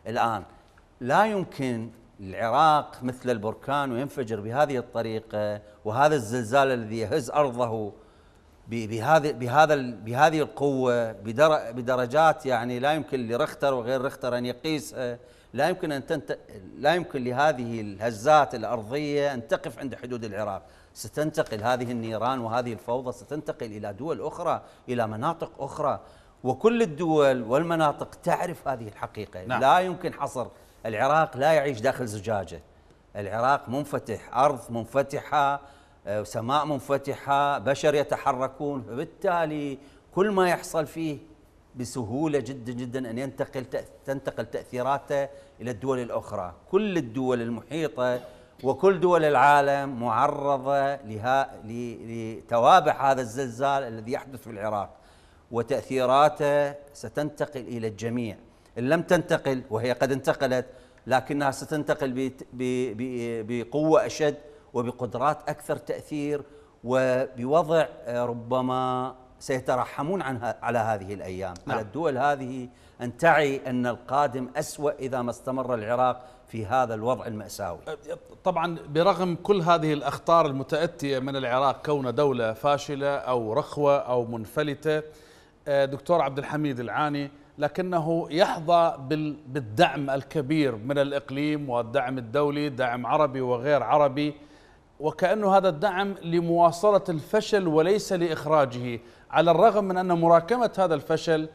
الآن لا يمكن العراق مثل البركان وينفجر بهذه الطريقة وهذا الزلزال الذي يهز أرضه بهذا بهذا بهذه القوة بدرجات يعني لا يمكن لرختر وغير رختر أن يقيسها آه، لا يمكن أن تنت... لا يمكن لهذه الهزات الأرضية أن تقف عند حدود العراق ستنتقل هذه النيران وهذه الفوضى ستنتقل إلى دول أخرى إلى مناطق أخرى وكل الدول والمناطق تعرف هذه الحقيقة نعم. لا يمكن حصر العراق لا يعيش داخل زجاجة العراق منفتح أرض منفتحة آه، سماء منفتحة بشر يتحركون وبالتالي كل ما يحصل فيه بسهولة جدا جدا أن ينتقل تنتقل تأثيراته إلى الدول الأخرى كل الدول المحيطة وكل دول العالم معرضة لها لتوابع هذا الزلزال الذي يحدث في العراق وتأثيراته ستنتقل إلى الجميع إن لم تنتقل وهي قد انتقلت لكنها ستنتقل بقوة أشد وبقدرات أكثر تأثير وبوضع آه، ربما سيترحمون عنها على هذه الأيام نعم. على الدول هذه أن تعي أن القادم أسوأ إذا ما استمر العراق في هذا الوضع المأساوي أه، طبعا برغم كل هذه الأخطار المتأتية من العراق كون دولة فاشلة أو رخوة أو منفلتة آه، دكتور عبد الحميد العاني لكنه يحظى بالدعم الكبير من الإقليم والدعم الدولي دعم عربي وغير عربي وكأنه هذا الدعم لمواصلة الفشل وليس لإخراجه على الرغم من أن مراكمة هذا الفشل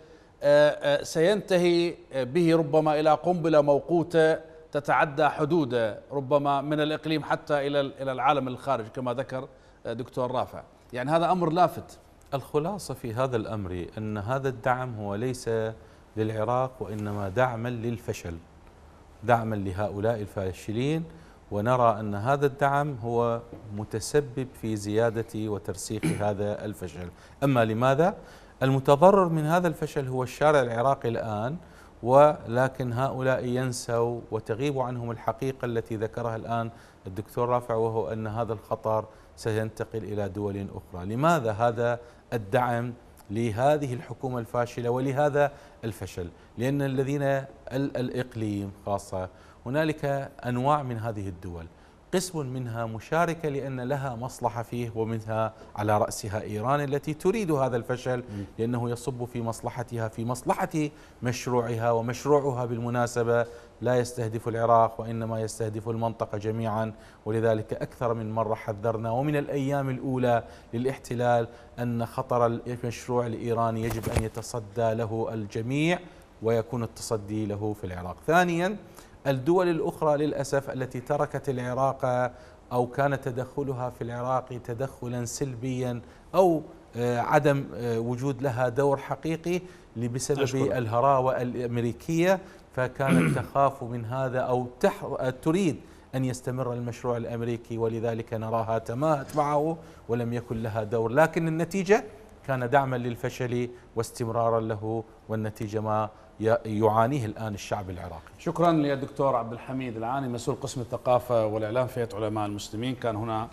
آه، آه، سينتهي آه، به ربما إلى قنبلة موقوتة تتعدى حدوده ربما من الإقليم حتى إلى إلى العالم الخارجي كما ذكر دكتور رافع يعني هذا أمر لافت الخلاصة في هذا الأمر أن هذا الدعم هو ليس للعراق وإنما دعما للفشل دعما لهؤلاء الفاشلين ونرى أن هذا الدعم هو متسبب في زيادة وترسيخ [coughs] هذا الفشل أما لماذا؟ المتضرر من هذا الفشل هو الشارع العراقي الآن ولكن هؤلاء ينسوا وتغيب عنهم الحقيقة التي ذكرها الآن الدكتور رافع وهو أن هذا الخطر سينتقل إلى دول أخرى لماذا هذا الدعم لهذه الحكومة الفاشلة ولهذا الفشل لأن الذين الإقليم خاصة هنالك أنواع من هذه الدول قسم منها مشاركة لأن لها مصلحة فيه ومنها على رأسها إيران التي تريد هذا الفشل لأنه يصب في مصلحتها في مصلحة مشروعها ومشروعها بالمناسبة لا يستهدف العراق وإنما يستهدف المنطقة جميعا ولذلك أكثر من مرة حذرنا ومن الأيام الأولى للاحتلال أن خطر المشروع الإيراني يجب أن يتصدى له الجميع ويكون التصدي له في العراق ثانيا الدول الأخرى للأسف التي تركت العراق أو كان تدخلها في العراق تدخلا سلبيا أو آه، عدم آه، وجود لها دور حقيقي بسبب الهراوة الأمريكية فكانت [clears throat] تخاف من هذا أو تريد أن يستمر المشروع الأمريكي ولذلك نراها تماهت معه ولم يكن لها دور لكن النتيجة كان دعما للفشل واستمرارا له والنتيجة ما يعانيه الآن الشعب العراقي شكرا للدكتور عبد الحميد العاني مسؤول قسم الثقافة والإعلام في هيئة علماء المسلمين كان هنا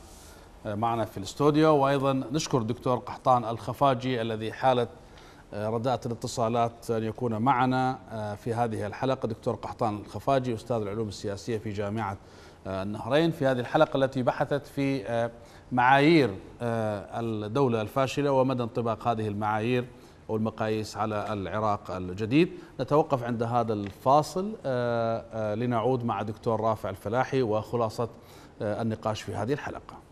آه، معنا في الاستوديو وأيضا نشكر الدكتور قحطان الخفاجي الذي حالت آه، رداءة الاتصالات أن يكون معنا آه، في هذه الحلقة دكتور قحطان الخفاجي أستاذ العلوم السياسية في جامعة النهرين في هذه الحلقة التي بحثت في معايير الدولة الفاشلة ومدى انطباق هذه المعايير أو المقاييس على العراق الجديد نتوقف عند هذا الفاصل آه، آه، لنعود مع دكتور رافع الفلاحي وخلاصة آه، النقاش في هذه الحلقة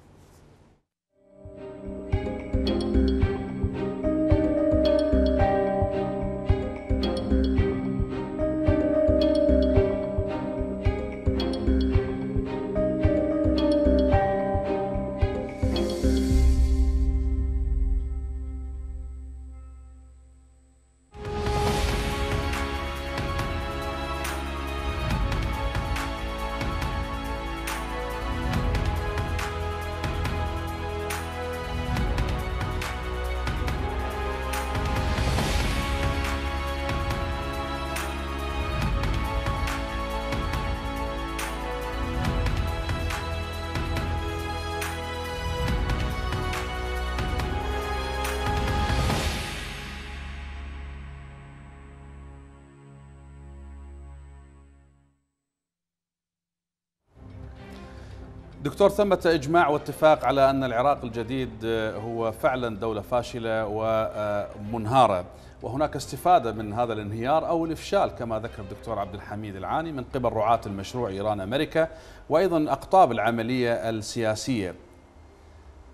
دكتور ثمة إجماع واتفاق على أن العراق الجديد آه، هو فعلا دولة فاشلة ومنهارة وهناك استفادة من هذا الانهيار أو الإفشال كما ذكر الدكتور عبد الحميد العاني من قبل رعاة المشروع إيران أمريكا وأيضا أقطاب العملية السياسية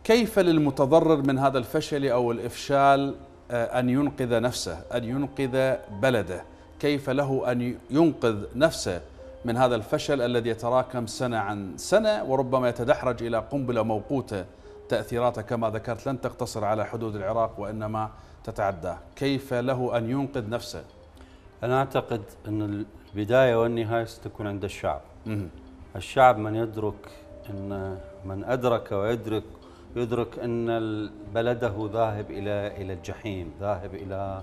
كيف للمتضرر من هذا الفشل أو الإفشال آه، أن ينقذ نفسه أن ينقذ بلده كيف له أن ينقذ نفسه من هذا الفشل الذي يتراكم سنة عن سنة وربما يتدحرج إلى قنبلة موقوتة تأثيراته كما ذكرت لن تقتصر على حدود العراق وإنما تتعداه كيف له أن ينقذ نفسه أنا أعتقد أن البداية والنهاية ستكون عند الشعب الشعب من يدرك أن من أدرك ويدرك يدرك أن بلده ذاهب إلى إلى الجحيم ذاهب إلى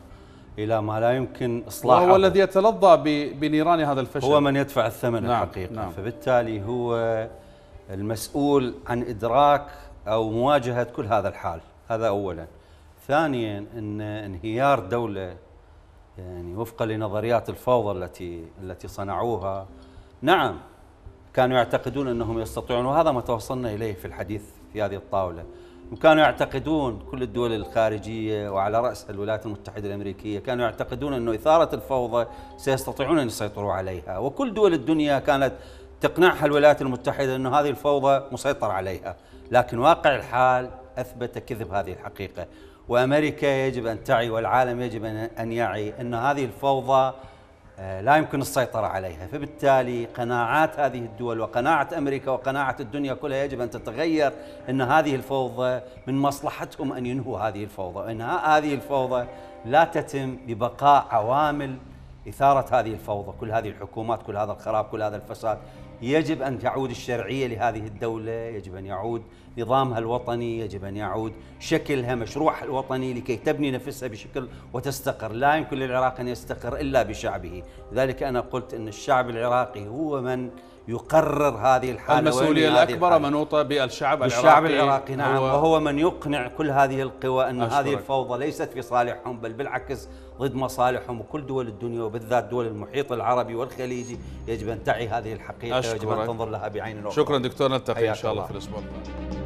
إلى ما لا يمكن إصلاحه وهو الذي يتلظى بنيران هذا الفشل هو من يدفع الثمن نعم الحقيقة نعم فبالتالي هو المسؤول عن إدراك أو مواجهة كل هذا الحال هذا أولا ثانيا أن انهيار دولة يعني وفقا لنظريات الفوضى التي التي صنعوها نعم كانوا يعتقدون انهم يستطيعون وهذا ما توصلنا اليه في الحديث في هذه الطاوله وكانوا يعتقدون كل الدول الخارجية وعلى رأس الولايات المتحدة الأمريكية كانوا يعتقدون أنه إثارة الفوضى سيستطيعون أن يسيطروا عليها وكل دول الدنيا كانت تقنعها الولايات المتحدة أنه هذه الفوضى مسيطر عليها لكن واقع الحال أثبت كذب هذه الحقيقة وأمريكا يجب أن تعي والعالم يجب أن يعي أن هذه الفوضى آه، لا يمكن السيطرة عليها فبالتالي قناعات هذه الدول وقناعة أمريكا وقناعة الدنيا كلها يجب أن تتغير أن هذه الفوضى من مصلحتهم أن ينهوا هذه الفوضى أن هذه الفوضى لا تتم ببقاء عوامل إثارة هذه الفوضى كل هذه الحكومات كل هذا الخراب كل هذا الفساد يجب أن تعود الشرعية لهذه الدولة يجب أن يعود نظامها الوطني يجب أن يعود شكلها مشروعها الوطني لكي تبني نفسها بشكل وتستقر لا يمكن للعراق أن يستقر إلا بشعبه لذلك أنا قلت أن الشعب العراقي هو من يقرر هذه الحالة المسؤولية الأكبر منوطة بالشعب العراقي الشعب العراقي نعم هو وهو من يقنع كل هذه القوى أن أشترك. هذه الفوضى ليست في صالحهم بل بالعكس ضد مصالحهم وكل دول الدنيا وبالذات دول المحيط العربي والخليجي يجب أن تعي هذه الحقيقة ويجب أن تنظر لها بعين الأخرى شكرا دكتور نلتقي إن شاء الله في الأسبوع القادم